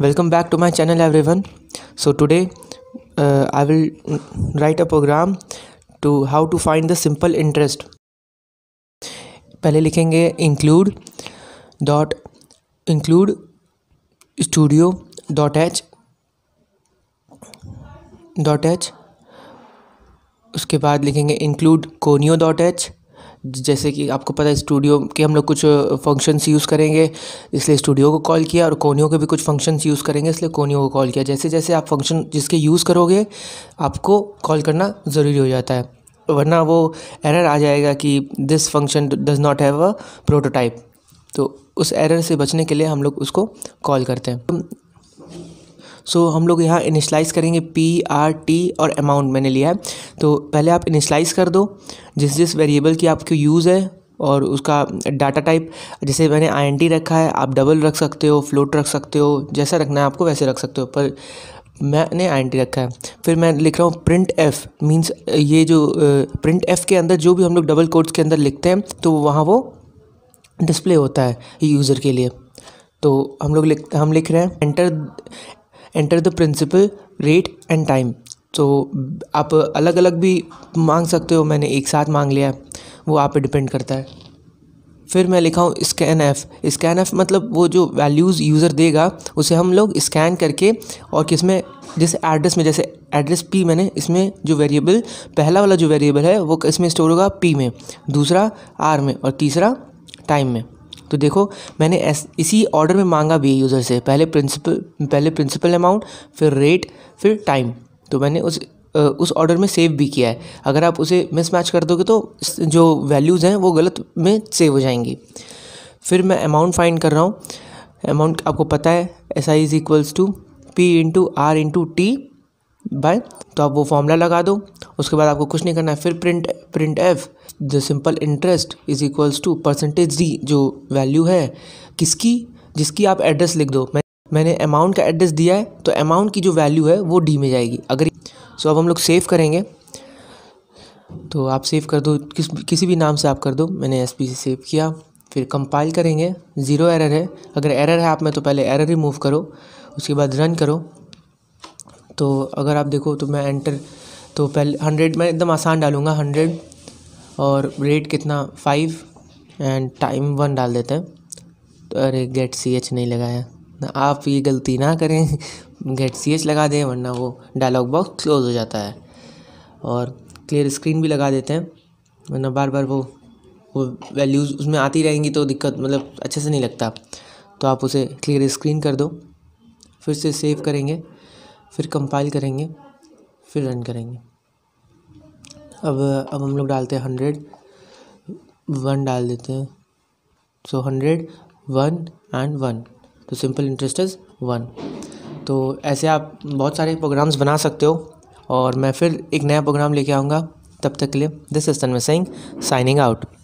welcome back to my channel everyone so today I will write a program to how to find the simple interest पहले लिखेंगे include dot include studio dot h dot h उसके बाद लिखेंगे include conio dot H जैसे कि आपको पता है स्टूडियो के हम लोग कुछ फंक्शंस यूज़ करेंगे इसलिए स्टूडियो को कॉल किया और कोनियो के भी कुछ फंक्शंस यूज़ करेंगे इसलिए कोनियो को कॉल किया जैसे जैसे आप फंक्शन जिसके यूज़ करोगे आपको कॉल करना ज़रूरी हो जाता है वरना वो एरर आ जाएगा कि this function does not have a prototype तो उस एरर से बचने के लिए हम लोग उसको कॉल करते हैं सो हम लोग यहाँ इनिशलाइज़ करेंगे पी आर टी और अमाउंट मैंने लिया है तो पहले आप इनिशलाइज़ कर दो जिस जिस वेरिएबल की आपको यूज़ है और उसका डाटा टाइप जैसे मैंने आई रखा है आप डबल रख सकते हो फ्लोट रख सकते हो जैसा रखना है आपको वैसे रख सकते हो पर मैंने आई रखा है फिर मैं लिख रहा हूँ प्रिंट एफ मीन्स ये जो प्रिंट एफ के अंदर जो भी हम लोग डबल कोड्स के अंदर लिखते हैं तो वहाँ वो डिस्प्ले होता है यूज़र के लिए तो हम लोग लिख हम लिख रहे हैं enter enter the principal rate and time तो आप अलग अलग भी मांग सकते हो मैंने एक साथ मांग लिया वो आप पे डिपेंड करता है फिर मैं लिखा हूँ स्कैन एफ स्कैन एफ मतलब वो जो वैल्यूज़ यूज़र देगा उसे हम लोग स्कैन करके और किस में जैसे एड्रेस में जैसे एड्रेस पी मैंने इसमें जो वेरिएबल पहला वाला जो वेरिएबल है वो इसमें स्टोर होगा पी में दूसरा आर में और तीसरा टाइम में तो देखो मैंने एस, इसी ऑर्डर में मांगा भी यूज़र से पहले प्रिंसिपल पहले प्रिंसिपल अमाउंट फिर रेट फिर टाइम तो मैंने उस उस ऑर्डर में सेव भी किया है अगर आप उसे मिसमैच कर दोगे तो जो वैल्यूज़ हैं वो गलत में सेव हो जाएंगी फिर मैं अमाउंट फाइंड कर रहा हूँ अमाउंट आपको पता है S I is equals to P into R into T by तो आप वो फॉर्मूला लगा दो उसके बाद आपको कुछ नहीं करना है फिर print printf the simple interest is equals to percentage d जो वैल्यू है किसकी जिसकी आप एड्रेस लिख दो मैं मैंने अमाउंट का एड्रेस दिया है तो अमाउंट की जो वैल्यू है वो डी में जाएगी अगर सो अब हम लोग सेव करेंगे तो आप सेव कर दो किस किसी भी नाम से आप कर दो मैंने एस पी से सेव किया फिर कंपाइल करेंगे ज़ीरो एरर है अगर एरर है आप में तो पहले एरर रिमूव करो उसके बाद रन करो तो अगर आप देखो तो मैं एंटर तो पहले हंड्रेड मैं एकदम आसान डालूंगा हंड्रेड और रेट कितना फाइव एंड टाइम वन डाल देते हैं तो अरे गेट सी एच नहीं लगाया ना आप ये गलती ना करें गेट सी एच लगा दें वरना वो डायलॉग बॉक्स क्लोज हो जाता है और क्लियर स्क्रीन भी लगा देते हैं वरना बार बार वो वो वैल्यूज़ उसमें आती रहेंगी तो दिक्कत मतलब अच्छे से नहीं लगता तो आप उसे क्लियर स्क्रीन कर दो फिर से सेव करेंगे फिर कंपाइल करेंगे फिर रन करेंगे अब अब हम लोग डालते हैं हंड्रेड वन डाल देते हैं so hundred one and one तो सिंपल इंटरेस्ट इज़ वन तो ऐसे आप बहुत सारे प्रोग्राम्स बना सकते हो और मैं फिर एक नया प्रोग्राम लेके आऊँगा तब तक के लिए this is Tanmay Singh signing out